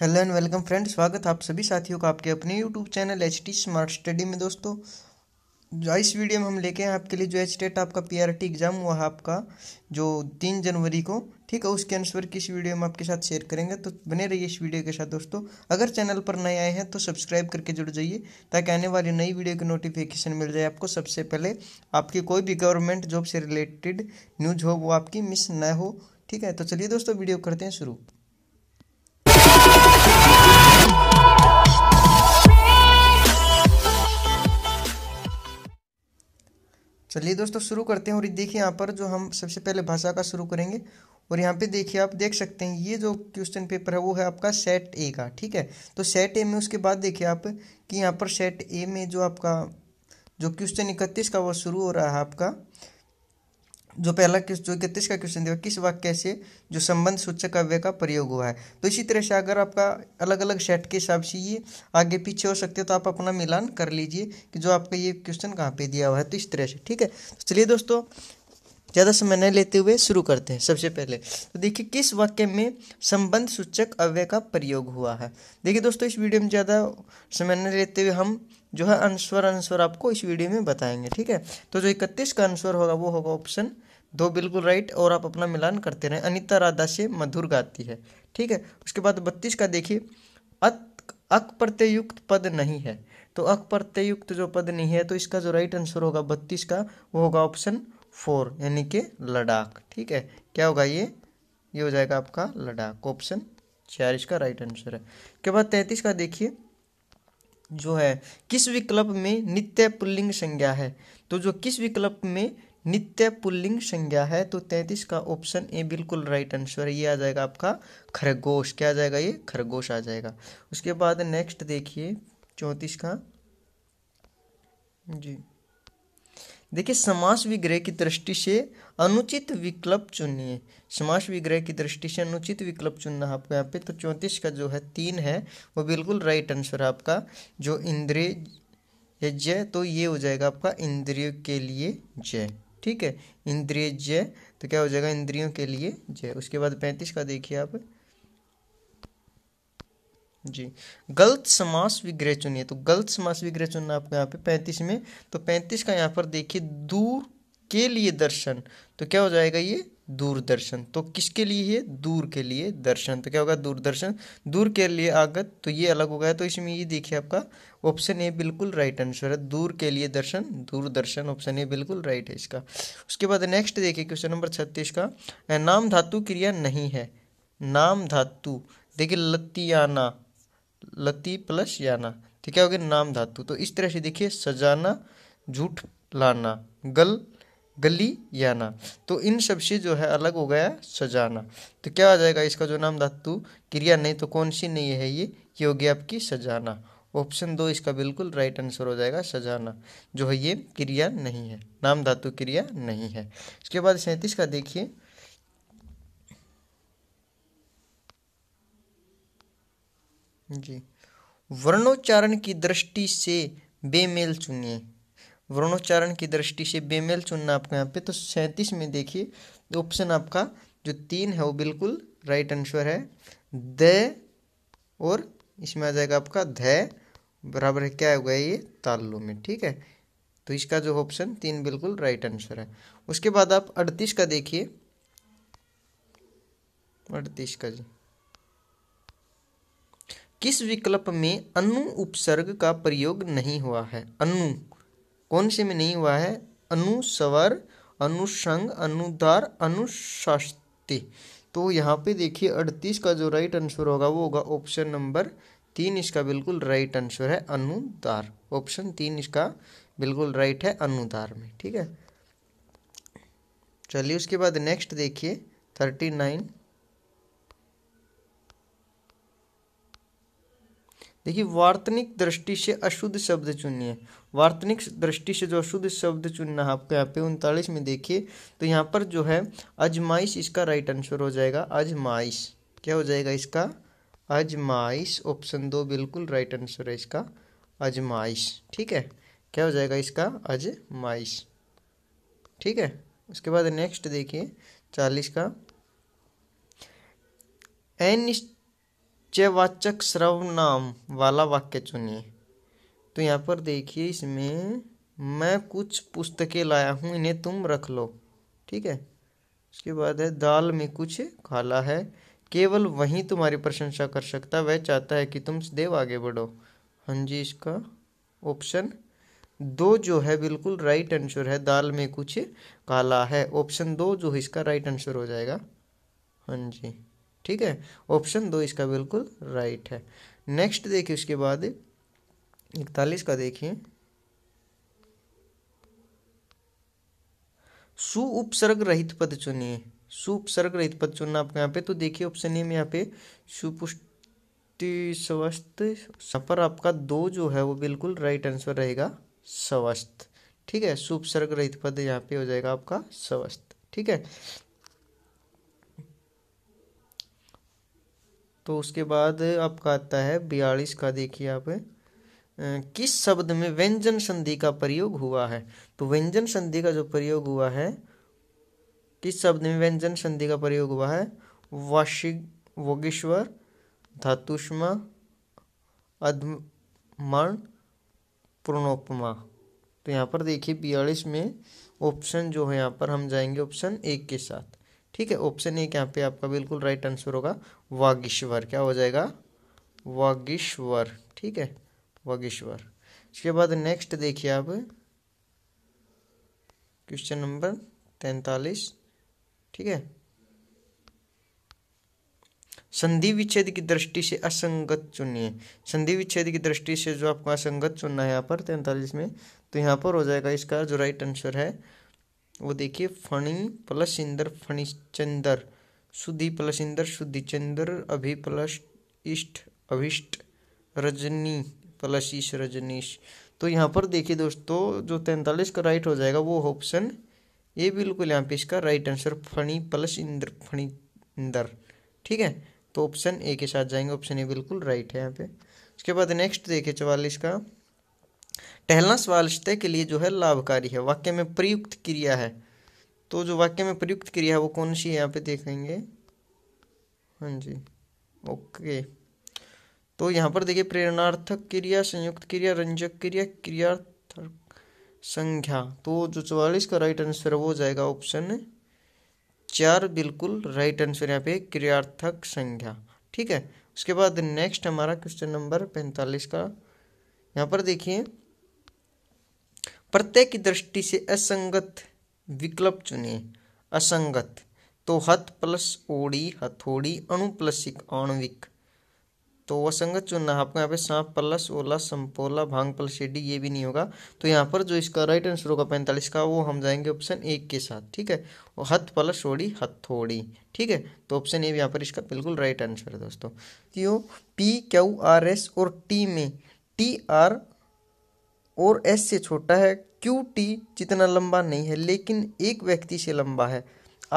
hello and welcome friend स्वागत आप सभी साथियों का आपके अपने YouTube channel H T smart study में दोस्तों जो इस वीडियो में हम लेके हैं आपके लिए जो एच टेट आपका पी आर टी एग्ज़ाम हुआ है आपका जो तीन जनवरी को ठीक है उसके आंसर किस इस वीडियो में आपके साथ शेयर करेंगे तो बने रहिए इस वीडियो के साथ दोस्तों अगर चैनल पर नए आए हैं तो सब्सक्राइब करके जुड़ जाइए ताकि आने वाली नई वीडियो की नोटिफिकेशन मिल जाए आपको सबसे पहले आपकी कोई भी गवर्नमेंट जॉब से रिलेटेड न्यूज हो वो आपकी मिस न हो ठीक है तो चलिए दोस्तों वीडियो करते हैं शुरू चलिए दोस्तों शुरू करते हैं और देखिए यहाँ पर जो हम सबसे पहले भाषा का शुरू करेंगे और यहाँ पे देखिए आप देख सकते हैं ये जो क्वेश्चन पेपर है वो है आपका सेट ए का ठीक है तो सेट ए में उसके बाद देखिए आप कि यहाँ पर सेट ए में जो आपका जो क्वेश्चन इकतीस का वो शुरू हो रहा है आपका जो पहला जो इकतीस का क्वेश्चन दिया किस वाक्य से जो संबंध सूचक काव्य का प्रयोग हुआ है तो इसी तरह से अगर आपका अलग अलग सेट के हिसाब से ये आगे पीछे हो सकते हैं तो आप अपना मिलान कर लीजिए कि जो आपका ये क्वेश्चन कहाँ पे दिया हुआ है तो इस तरह से ठीक है तो चलिए दोस्तों ज़्यादा समय न लेते हुए शुरू करते हैं सबसे पहले तो देखिए किस वाक्य में संबंध सूचक अव्यय का प्रयोग हुआ है देखिए दोस्तों इस वीडियो में ज़्यादा समय न लेते हुए हम जो है आंसर आंसर आपको इस वीडियो में बताएंगे ठीक है तो जो इकतीस का आंसर होगा वो होगा ऑप्शन दो बिल्कुल राइट और आप अपना मिलान करते रहें अनिता राधा से मधुर गाती है ठीक है उसके बाद बत्तीस का देखिए अक अक प्रत्ययुक्त पद नहीं है तो अक प्रत्ययुक्त जो पद नहीं है तो इसका जो राइट आंसर होगा बत्तीस का वो होगा ऑप्शन फोर यानी कि लद्दाख ठीक है क्या होगा ये ये हो जाएगा आपका लद्दाख ऑप्शन छियालीस का राइट आंसर है के बाद तैंतीस का देखिए जो है किस विकल्प में नित्य पुल्लिंग संज्ञा है तो जो किस विकल्प में नित्य पुल्लिंग संज्ञा है तो तैतीस का ऑप्शन ए बिल्कुल राइट आंसर है ये आ जाएगा आपका खरगोश क्या आ जाएगा ये खरगोश आ जाएगा उसके बाद नेक्स्ट देखिए चौंतीस का जी देखिए समास विग्रह की दृष्टि से अनुचित विकल्प चुनिए समास विग्रह की दृष्टि से अनुचित विकल्प चुनना है आपको यहाँ पे तो चौंतीस का जो है तीन है वो बिल्कुल राइट आंसर है आपका जो इंद्रिय जय तो ये हो जाएगा आपका इंद्रियों के लिए जय ठीक है इंद्रिय जय तो क्या हो जाएगा इंद्रियों के लिए जय उसके बाद पैंतीस का देखिए आप जी गलत समास विग्रह चुनिए तो गलत समास विग्रह चुनना आपको यहाँ पे पैंतीस में तो पैंतीस का यहाँ पर देखिए दूर के लिए दर्शन तो क्या हो जाएगा ये दूरदर्शन तो किसके लिए है दूर के लिए दर्शन तो क्या होगा दूरदर्शन दूर के लिए आगत तो ये अलग हो गया तो इसमें ये देखिए आपका ऑप्शन ए बिल्कुल राइट आंसर है दूर के लिए दर्शन दूरदर्शन ऑप्शन ए बिल्कुल राइट है इसका उसके बाद नेक्स्ट देखिए क्वेश्चन नंबर छत्तीस का नाम धातु क्रिया नहीं है नाम धातु देखिए लतियाना लती प्लस याना तो क्या हो गया नाम धातु तो इस तरह से देखिए सजाना झूठ लाना गल गली याना तो इन सब से जो है अलग हो गया सजाना तो क्या आ जाएगा इसका जो नाम धातु क्रिया नहीं तो कौन सी नहीं है ये ये हो गया आपकी सजाना ऑप्शन दो इसका बिल्कुल राइट आंसर हो जाएगा सजाना जो है ये क्रिया नहीं है नाम धातु क्रिया नहीं है इसके बाद सैंतीस का देखिए जी वर्णोच्चारण की दृष्टि से बेमेल चुनिए वर्णोच्चारण की दृष्टि से बेमेल चुनना आपको यहाँ पे तो सैंतीस में देखिए ऑप्शन आपका जो तीन है वो बिल्कुल राइट आंसर है द और इसमें आ जाएगा आपका धय बराबर है क्या होगा ये ताल्लु में ठीक है तो इसका जो ऑप्शन तीन बिल्कुल राइट आंसर है उसके बाद आप अड़तीस का देखिए अड़तीस का जी किस विकल्प में अनु उपसर्ग का प्रयोग नहीं हुआ है अनु कौन से में नहीं हुआ है अनुस्वर अनुसंग अनुदार अनुशास्ति तो यहाँ पे देखिए अड़तीस का जो राइट आंसर होगा वो होगा ऑप्शन नंबर तीन इसका बिल्कुल राइट आंसर है अनुदार ऑप्शन तीन इसका बिल्कुल राइट है अनुदार में ठीक है चलिए उसके बाद नेक्स्ट देखिए थर्टी नाइन देखिए वार्तनिक दृष्टि से अशुद्ध शब्द चुनिए वार्तनिक दृष्टि से जो अशुद्ध शब्द चुनना है आपको यहाँ पे उनतालीस में देखिए तो यहाँ पर जो है अजमाइश इसका राइट आंसर हो जाएगा अजमाइश क्या हो जाएगा इसका अजमाइश ऑप्शन दो बिल्कुल राइट आंसर है इसका अजमाइश ठीक है क्या हो जाएगा इसका अजमाइश ठीक है उसके बाद नेक्स्ट देखिए चालीस का एनिस्ट श्रव सर्वनाम वाला वाक्य चुनिए तो यहाँ पर देखिए इसमें मैं कुछ पुस्तकें लाया हूँ इन्हें तुम रख लो ठीक है उसके बाद है दाल में कुछ काला है केवल वही तुम्हारी प्रशंसा कर सकता वह चाहता है कि तुम देव आगे बढ़ो हाँ जी इसका ऑप्शन दो जो है बिल्कुल राइट आंसर है दाल में कुछ काला है ऑप्शन दो जो है इसका राइट आंसर हो जाएगा हाँ जी ठीक है ऑप्शन दो इसका बिल्कुल राइट है नेक्स्ट देखिए उसके बाद इकतालीस का देखिए सु उपसर्ग रहित पद चुनिए सु उपसर्ग रहित पद चुनना आपको यहाँ पे तो देखिए ऑप्शन ए में यहाँ पे सुपुष्टि स्वस्थ सफर आपका दो जो है वो बिल्कुल राइट आंसर रहेगा स्वस्थ ठीक है सुपसर्ग रहित पद यहाँ पे हो जाएगा आपका स्वस्थ ठीक है तो उसके बाद आपका आता है बयालीस का देखिए आप किस शब्द में व्यंजन संधि का प्रयोग हुआ है तो व्यंजन संधि का जो प्रयोग हुआ है किस शब्द में व्यंजन संधि का प्रयोग हुआ है वाशिक वोगेश्वर धातुष्मा अधमण प्रणोपमा तो यहाँ पर देखिए बयालीस में ऑप्शन जो है यहाँ पर हम जाएंगे ऑप्शन एक के साथ ठीक है ऑप्शन एक यहाँ पे आपका बिल्कुल राइट आंसर होगा वागीश्वर क्या हो जाएगा वागीश्वर ठीक है वागीश्वर इसके बाद नेक्स्ट देखिए आप क्वेश्चन नंबर तैतालीस ठीक है संधि विच्छेद की दृष्टि से असंगत चुनिए संधि विच्छेद की दृष्टि से जो आपको असंगत चुनना है यहाँ पर तैंतालीस में तो यहाँ पर हो जाएगा इसका जो राइट आंसर है वो देखिए फणी प्लस इंदर फणिचंदर सुधि प्लस इंदर सुधिचंद्र अभि प्लस इष्ट अभिष्ट रजनी प्लस ईश रजनीश तो यहाँ पर देखिए दोस्तों जो तैंतालीस का राइट हो जाएगा वो ऑप्शन ये बिल्कुल यहाँ पे इसका राइट आंसर फणी प्लस इंद्र फणी इंदर ठीक है तो ऑप्शन ए के साथ जाएंगे ऑप्शन ए बिल्कुल राइट है यहाँ पे उसके बाद नेक्स्ट देखिए चवालीस का टहलना स्वास्थ्य के लिए जो है लाभकारी है वाक्य में प्रयुक्त क्रिया है तो जो वाक्य में प्रयुक्त क्रिया है वो कौन सी है यहाँ पे देखेंगे हाँ जी ओके तो यहाँ पर देखिए प्रेरणार्थक क्रिया संयुक्त क्रिया रंजक क्रिया क्रियार्थ संख्या तो जो चौवालीस का राइट आंसर है वो जाएगा ऑप्शन चार बिल्कुल राइट आंसर यहाँ पे क्रियार्थक संख्या ठीक है उसके बाद नेक्स्ट हमारा क्वेश्चन नंबर पैंतालीस का यहाँ पर देखिए प्रत्यय की दृष्टि से असंगत विकल्प चुने असंगत तो हत प्लस ओड़ी हथोड़ी अणु प्लस एक आणविक तो असंगत चुनना है आपको यहाँ पे सांप प्लस ओला संपोला भांग प्लस एडी ये भी नहीं होगा तो यहाँ पर जो इसका राइट आंसर होगा पैंतालीस का वो हम जाएंगे ऑप्शन एक के साथ ठीक है और हत प्लस ओड़ी हथोड़ी ठीक है तो ऑप्शन ए भी यहाँ पर इसका बिल्कुल राइट आंसर है दोस्तों क्यों पी क्यू आर एस और टी में टी आर और एस से छोटा है क्यू टी जितना लंबा नहीं है लेकिन एक व्यक्ति से लंबा है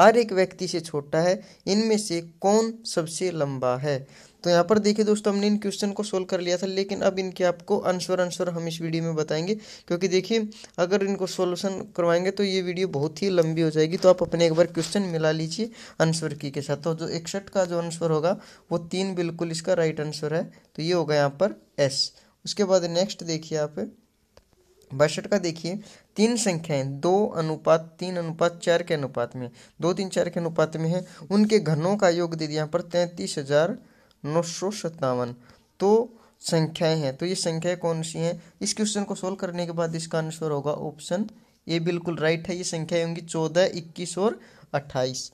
आर एक व्यक्ति से छोटा है इनमें से कौन सबसे लंबा है तो यहाँ पर देखिए दोस्तों हमने इन क्वेश्चन को सोल्व कर लिया था लेकिन अब इनके आपको आंसर आंसर हम इस वीडियो में बताएंगे क्योंकि देखिए अगर इनको सोल्यूशन करवाएंगे तो ये वीडियो बहुत ही लंबी हो जाएगी तो आप अपने एक बार क्वेश्चन मिला लीजिए आंसर की के साथ तो जो इकसठ का जो आंसर होगा वो तीन बिल्कुल इसका राइट आंसर है तो ये होगा यहाँ पर एस उसके बाद नेक्स्ट देखिए आप बासठ का देखिए तीन संख्याएं दो अनुपात तीन अनुपात चार के अनुपात में दो तीन चार के अनुपात में है उनके घनों का योग दे दिया पर तैंतीस हजार नौ सौ सत्तावन तो संख्याएं हैं तो ये संख्याएं कौन सी हैं इस क्वेश्चन को सोल्व करने के बाद इसका आंसर होगा ऑप्शन ये बिल्कुल राइट है ये संख्याएं होंगी चौदह इक्कीस और अट्ठाईस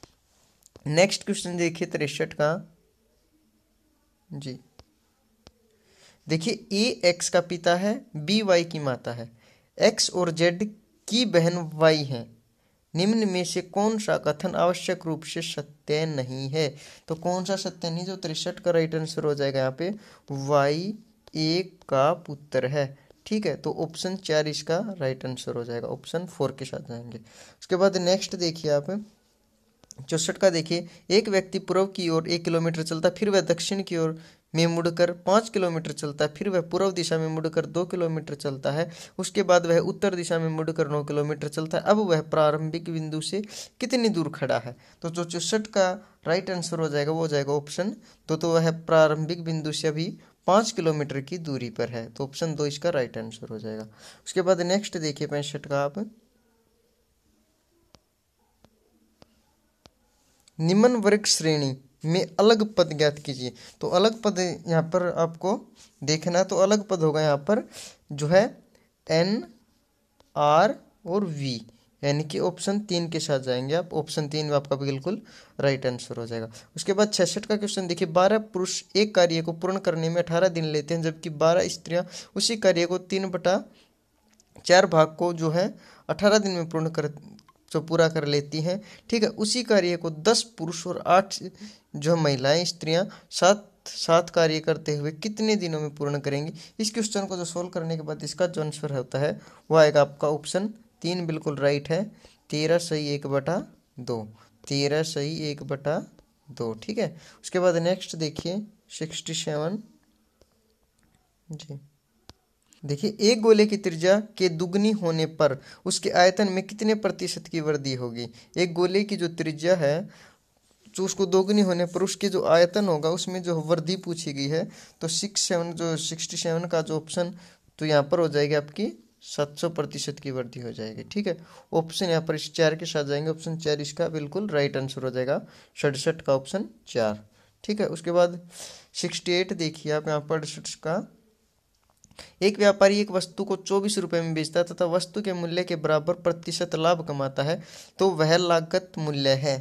नेक्स्ट क्वेश्चन देखिए तिरसठ का जी देखिए ए एक्स का पिता है बी वाई की माता है एक्स और जेड की बहन वाई है निम्न में से कौन सा कथन आवश्यक रूप से सत्य नहीं है तो कौन सा सत्य नहीं जो तिरसठ का राइट आंसर हो जाएगा यहाँ पे वाई एक का पुत्र है ठीक है तो ऑप्शन चार इसका राइट आंसर हो जाएगा ऑप्शन फोर के साथ जाएंगे उसके बाद नेक्स्ट देखिए आप चौसठ का देखिए एक व्यक्ति पूर्व की ओर एक किलोमीटर चलता फिर वह दक्षिण की ओर में मुड़कर पाँच किलोमीटर चलता है फिर वह पूर्व दिशा में मुड़कर दो किलोमीटर चलता है उसके बाद वह उत्तर दिशा में मुड़कर नौ किलोमीटर चलता है अब वह प्रारंभिक बिंदु से कितनी दूर खड़ा है तो जो चौसठ का राइट आंसर हो जाएगा वो हो जाएगा ऑप्शन दो तो वह प्रारंभिक बिंदु से अभी पाँच किलोमीटर की दूरी पर है तो ऑप्शन दो इसका राइट आंसर हो जाएगा उसके बाद नेक्स्ट देखिए पैंसठ का आप निम्न वर्ग श्रेणी में अलग पद ज्ञात कीजिए तो अलग पद यहाँ पर आपको देखना तो अलग पद होगा यहाँ पर जो है एन आर और वी यानी कि ऑप्शन तीन के साथ जाएंगे आप ऑप्शन तीन में आपका बिल्कुल राइट आंसर हो जाएगा उसके बाद छसठ का क्वेश्चन देखिए बारह पुरुष एक कार्य को पूर्ण करने में अठारह दिन लेते हैं जबकि बारह स्त्रियां उसी कार्य को तीन बटा चार भाग को जो है अठारह दिन में पूर्ण कर जो पूरा कर लेती हैं ठीक है उसी कार्य को दस पुरुष और आठ जो महिलाएं स्त्रियां सात सात कार्य करते हुए कितने दिनों में पूर्ण करेंगी इस क्वेश्चन को जो सोल्व करने के बाद इसका जो आंसर होता है वह आएगा आपका ऑप्शन तीन बिल्कुल राइट है तेरह सही एक बटा दो तेरह सही एक बटा दो ठीक है उसके बाद नेक्स्ट देखिए सिक्सटी सेवन जी देखिए एक गोले की त्रिज्या के दुगनी होने पर उसके आयतन में कितने प्रतिशत की वृद्धि होगी एक गोले की जो त्रिज्या है तो उसको दोगुनी होने पर उसके जो आयतन होगा उसमें जो वृद्धि पूछी गई है तो सिक्स सेवन जो सिक्सटी सेवन का जो ऑप्शन तो यहाँ पर हो जाएगी आपकी सात सौ प्रतिशत की वृद्धि हो जाएगी ठीक है ऑप्शन यहाँ पर इस चार के साथ जाएंगे ऑप्शन चार इसका बिल्कुल राइट आंसर हो जाएगा सड़सठ का ऑप्शन चार ठीक है उसके बाद सिक्सटी एट देखिए आप यहाँ पर अड़सठ का एक व्यापारी एक वस्तु को चौबीस रुपये में बेचता तथा वस्तु के मूल्य के बराबर प्रतिशत लाभ कमाता है तो वह लागत मूल्य है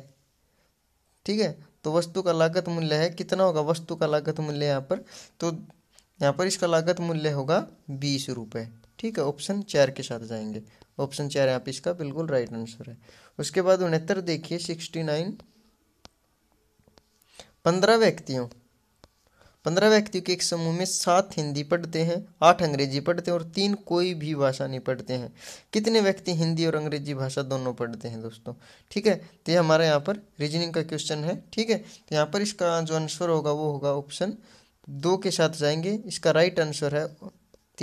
ठीक है तो वस्तु का लागत मूल्य है कितना होगा वस्तु का लागत मूल्य यहाँ पर तो यहाँ पर इसका लागत मूल्य होगा बीस रुपये ठीक है ऑप्शन चार के साथ जाएंगे ऑप्शन चार यहाँ पर इसका बिल्कुल राइट आंसर है उसके बाद उनहत्तर देखिए सिक्सटी नाइन पंद्रह व्यक्तियों पंद्रह व्यक्तियों के एक समूह में सात हिंदी पढ़ते हैं आठ अंग्रेजी पढ़ते हैं और तीन कोई भी भाषा नहीं पढ़ते हैं कितने व्यक्ति हिंदी और अंग्रेजी भाषा दोनों पढ़ते हैं दोस्तों ठीक है तो ये हमारे यहाँ पर रीजनिंग का क्वेश्चन है ठीक है तो यहाँ पर इसका जो आंसर होगा वो होगा ऑप्शन दो के साथ जाएंगे इसका राइट आंसर है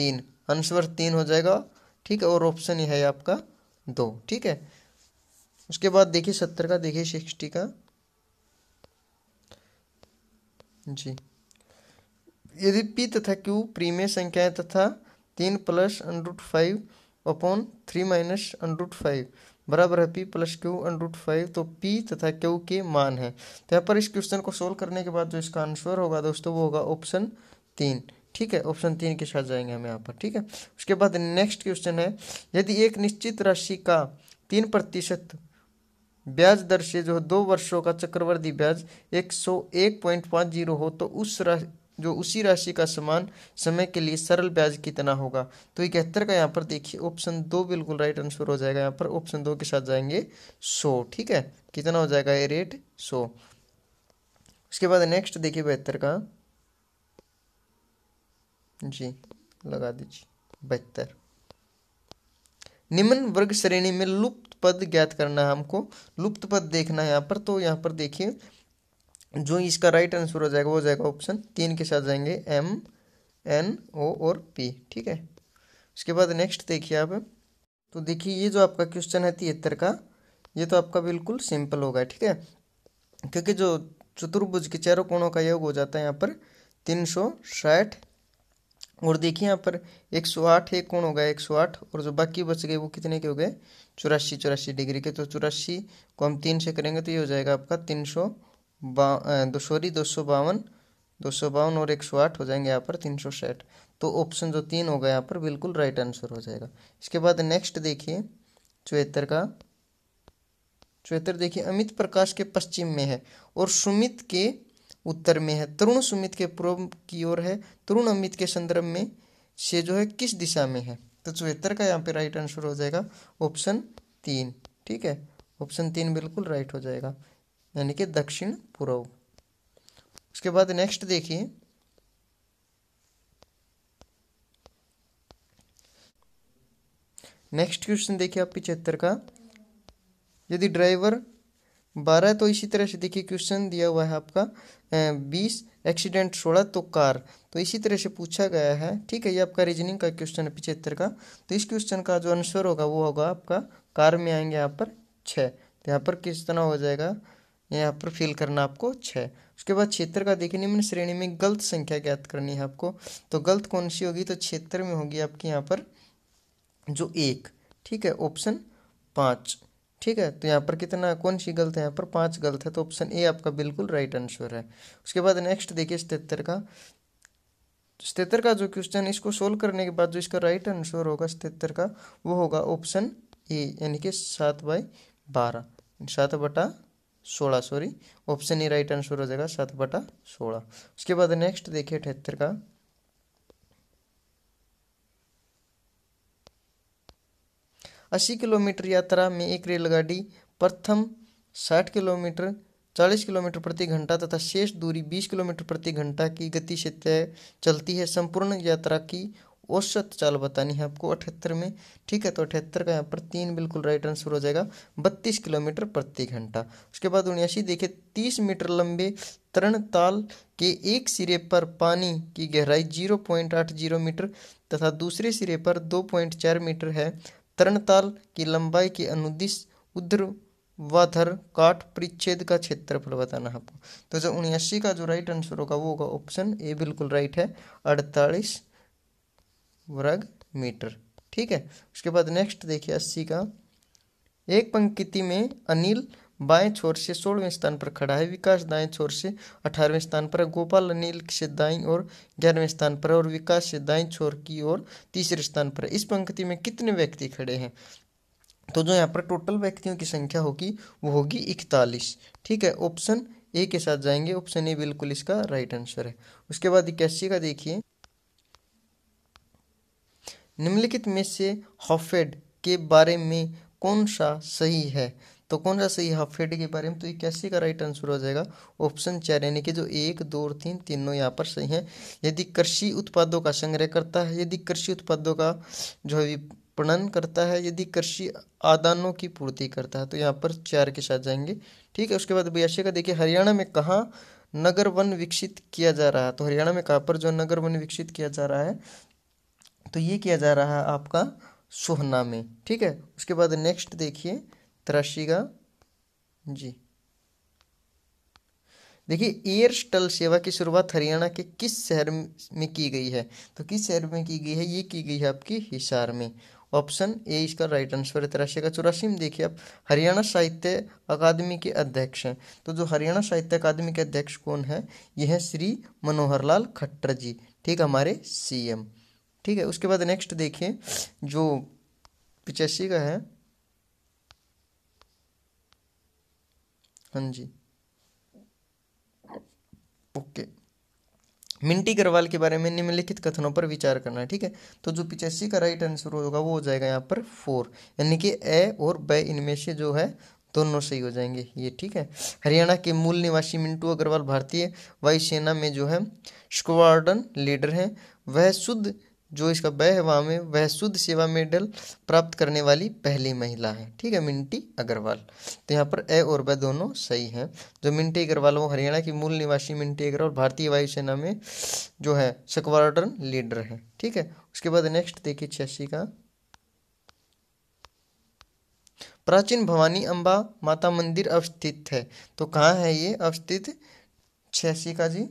तीन आंसर तीन हो जाएगा ठीक है और ऑप्शन है आपका दो ठीक है उसके बाद देखिए सत्तर का देखिए सिक्सटी का जी यदि पी तथा क्यू प्रीमेय संख्याएं तथा तीन plus under root five upon three minus under root five बराबर है P plus Q under root five तो पी तथा क्यू के मान है तो यहाँ पर इस क्वेश्चन को सोल्व करने के बाद जो इसका आंसर होगा दोस्तों वो होगा ऑप्शन तीन ठीक है ऑप्शन तीन के साथ जाएंगे हम यहाँ पर ठीक है उसके बाद नेक्स्ट क्वेश्चन है यदि एक निश्चित राशि का तीन प्रतिशत ब्याज दर से जो दो वर्षों का चक्रवर्ती ब्याज एक सौ एक पॉइंट पाँच जीरो हो तो उस जो उसी राशि का समान समय के लिए सरल ब्याज कितना होगा तो इकहत्तर का यहाँ पर देखिए ऑप्शन दो बिल्कुल राइट आंसर हो जाएगा यहाँ पर ऑप्शन दो के साथ जाएंगे सो ठीक है कितना हो जाएगा ये रेट सो उसके बाद नेक्स्ट देखिए बहत्तर का जी लगा दीजिए बहत्तर निम्न वर्ग श्रेणी में लुप्त पद ज्ञात करना है हमको लुप्त पद देखना है यहाँ पर तो यहाँ पर देखिए जो इसका राइट आंसर हो जाएगा वो जाएगा ऑप्शन तीन के साथ जाएंगे एम एन ओ और पी ठीक है उसके बाद नेक्स्ट देखिए आप तो देखिए ये जो आपका क्वेश्चन है तिहत्तर का ये तो आपका बिल्कुल सिंपल होगा ठीक है क्योंकि जो चतुर्भुज के चारों कोणों का योग हो जाता है यहाँ पर तीन सौ साठ और देखिए यहाँ पर एक सौ आठ एक कोण हो गया एक सौ आठ और जो बाकी बच गए वो कितने के हो गए चौरासी चौरासी डिग्री के तो चौरासी को हम तीन से करेंगे तो ये हो जाएगा आपका तीन सौ दो सॉरी दो सौ बावन दो सौ बावन और एक सौ आठ हो जाएंगे यहाँ पर तीन सौ साठ तो ऑप्शन जो तीन होगा यहाँ पर बिल्कुल राइट आंसर हो जाएगा इसके बाद नेक्स्ट देखिए चौहत्तर का चौहत्तर देखिए अमित प्रकाश के पश्चिम में है और सुमित के उत्तर में है तरुण सुमित के पूर्व की ओर है तरुण अमित के संदर्भ में से जो है किस दिशा में है तो चौहत्तर का यहाँ पे राइट आंसर हो जाएगा ऑप्शन तीन ठीक है ऑप्शन तीन बिल्कुल राइट हो जाएगा यानी कि दक्षिण पूर्व उसके बाद नेक्स्ट देखिए नेक्स्ट क्वेश्चन देखिए आप पिछहत्तर का यदि ड्राइवर बारह तो इसी तरह से देखिए क्वेश्चन दिया हुआ है आपका बीस एक्सीडेंट सोलह तो कार तो इसी तरह से पूछा गया है ठीक है ये आपका रीजनिंग का क्वेश्चन है पिछहत्तर का तो इस क्वेश्चन का जो आंसर होगा वो होगा आपका कार में आएंगे यहाँ पर छः तो यहाँ पर किस तरह हो जाएगा यहाँ पर फिल करना आपको छः उसके बाद क्षेत्र का देखिए निम्न श्रेणी में गलत संख्या ज्ञात करनी है आपको तो गलत कौन सी होगी तो क्षेत्र में होगी आपकी यहाँ पर जो एक ठीक है ऑप्शन पाँच ठीक है तो यहाँ पर कितना कौन सी गलत है यहाँ पर पाँच गलत है तो ऑप्शन ए आपका बिल्कुल राइट आंसर है उसके बाद नेक्स्ट देखिए सतहत्तर का सतहत्तर का जो क्वेश्चन इसको सोल्व करने के बाद जो इसका राइट आंसर होगा सतहत्तर का वो होगा ऑप्शन ए यानी कि सात बाई बारह सात बटा सोलह सॉरी ऑप्शन ही राइट आंसर हो जाएगा सात बटा सोलह उसके बाद नेक्स्ट देखिए अठहत्तर का अस्सी किलोमीटर यात्रा में एक रेलगाड़ी प्रथम साठ किलोमीटर चालीस किलोमीटर प्रति घंटा तथा शेष दूरी बीस किलोमीटर प्रति घंटा की गति से तय चलती है संपूर्ण यात्रा की औसत चाल बतानी है आपको अठहत्तर में ठीक है तो अठहत्तर का यहाँ पर तीन बिल्कुल राइट आंसर हो जाएगा बत्तीस किलोमीटर प्रति घंटा उसके बाद उन्यासी देखिए तीस मीटर लंबे तरण ताल के एक सिरे पर पानी की गहराई जीरो पॉइंट आठ जीरो मीटर तथा दूसरे सिरे पर दो पॉइंट चार मीटर है तरण ताल की लंबाई के अनुदिश उधर वाधर काट परिच्छेद का क्षेत्रफल बताना है आपको तो जो उन्यासी का जो राइट आंसर होगा वो होगा ऑप्शन ए बिल्कुल राइट है अड़तालीस वर्ग मीटर ठीक है उसके बाद नेक्स्ट देखिए अस्सी का एक पंक्ति में अनिल बाएं छोर से सोलहवें स्थान पर खड़ा है विकास दाएं छोर से अठारहवें स्थान पर है गोपाल अनिल से दाई और ग्यारहवें स्थान पर और विकास से दाएं छोर की ओर तीसरे स्थान पर इस पंक्ति में कितने व्यक्ति खड़े हैं तो जो यहाँ पर टोटल व्यक्तियों की संख्या होगी वो होगी इकतालीस ठीक है ऑप्शन ए के साथ जाएंगे ऑप्शन ए बिल्कुल इसका राइट आंसर है उसके बाद इक्यासी का देखिए निम्नलिखित में से हॉफेड के बारे में कौन सा सही है तो कौन सा सही है हॉफेड के बारे में तो ये कैसे का राइट आंसर हो जाएगा ऑप्शन चार यानी कि जो एक दो और तीन तीनों यहाँ पर सही है यदि कृषि उत्पादों का संग्रह करता है यदि कृषि उत्पादों का जो है प्रणन करता है यदि कृषि आदानों की पूर्ति करता है तो यहाँ पर चार के साथ जाएंगे ठीक है उसके बाद बयासी का देखिए हरियाणा में कहाँ नगर वन विकसित किया जा रहा है तो हरियाणा में कहाँ पर जो नगर वन विकसित किया जा रहा है तो ये किया जा रहा है आपका सोहना में ठीक है उसके बाद नेक्स्ट देखिए त्राशिगा जी देखिए स्टल सेवा की शुरुआत हरियाणा के किस शहर में की गई है तो किस शहर में की गई है ये की गई है आपकी हिसार में ऑप्शन ए इसका राइट आंसर है तिरासी का चौरासी में देखिए आप हरियाणा साहित्य अकादमी के अध्यक्ष हैं तो जो हरियाणा साहित्य अकादमी के अध्यक्ष कौन है यह श्री मनोहर लाल खट्टर जी ठीक हमारे सीएम ठीक है उसके बाद नेक्स्ट देखिए जो पिचासी का है हाँ जी ओके मिंटी करवाल के बारे में निम्नलिखित कथनों पर विचार करना है ठीक है तो जो पिचासी का राइट आंसर होगा वो हो जाएगा यहाँ पर फोर यानी कि ए और ब इनमें से जो है दोनों सही हो जाएंगे ये ठीक है हरियाणा के मूल निवासी मिंटू अग्रवाल भारतीय वायुसेना में जो है स्क्वाडन लीडर हैं वह शुद्ध जो इसका वह वहाँ में वह शुद्ध सेवा मेडल प्राप्त करने वाली पहली महिला है ठीक है मिंटी अग्रवाल तो यहाँ पर ए और वह दोनों सही हैं जो मिंटी अग्रवाल वो हरियाणा की मूल निवासी मिंटी अग्रवाल भारतीय वायुसेना में जो है स्क्वाड्रन लीडर है ठीक है उसके बाद नेक्स्ट देखिए छियासी का प्राचीन भवानी अम्बा माता मंदिर अवस्थित है तो कहाँ है ये अवस्थित छियासी का जी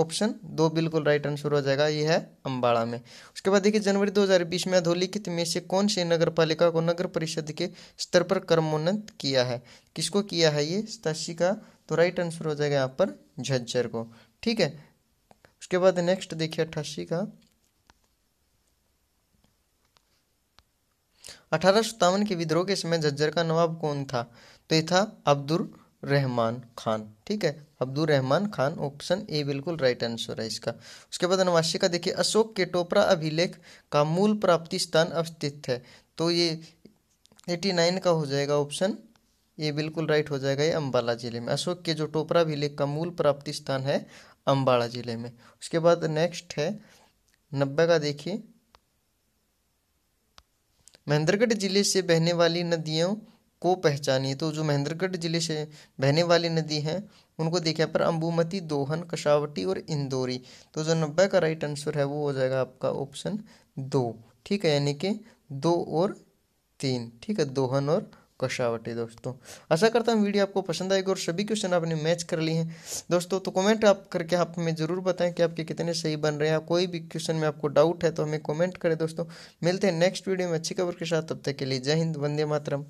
ऑप्शन दो बिल्कुल राइट आंसर हो जाएगा ये है अम्बाड़ा में उसके बाद देखिए जनवरी 2020 में अधोलिखित में से कौन से नगर पालिका को नगर परिषद के स्तर पर कर्मोन्नत किया है किसको किया है ये सतासी का तो राइट आंसर हो जाएगा यहाँ पर झज्जर को ठीक है उसके बाद नेक्स्ट देखिए अट्ठासी का अठारह सत्तावन के विद्रोह के समय झज्जर का नवाब कौन था तो ये था अब्दुल रहमान खान ठीक है अब्दुल रहमान खान ऑप्शन ए बिल्कुल राइट आंसर है इसका उसके बाद अनुवांशिक का देखिए अशोक के टोपरा अभिलेख का मूल प्राप्ति स्थान अवस्थित है तो ये एटी नाइन का हो जाएगा ऑप्शन ये बिल्कुल राइट हो जाएगा ये अम्बाला जिले में अशोक के जो टोपरा अभिलेख का मूल प्राप्ति स्थान है अम्बाला जिले में उसके बाद नेक्स्ट है नब्बे का देखिए महेंद्रगढ़ जिले से बहने वाली नदियों को पहचानिए तो जो महेंद्रगढ़ जिले से बहने वाली नदी है उनको देखिए पर अंबुमती दोहन कशावटी और इंदौरी तो जो नब्बे का राइट आंसर है वो हो जाएगा आपका ऑप्शन दो ठीक है यानी कि दो और तीन ठीक है दोहन और कशावटी दोस्तों आशा करता हूँ वीडियो आपको पसंद आएगी और सभी क्वेश्चन आपने मैच कर लिए हैं दोस्तों तो कमेंट आप करके आप हमें ज़रूर बताएं कि आपके कितने सही बन रहे हैं कोई भी क्वेश्चन में आपको डाउट है तो हमें कमेंट करें दोस्तों मिलते हैं नेक्स्ट वीडियो में अच्छी खबर के साथ तब तक के लिए जय हिंद वंदे मातरम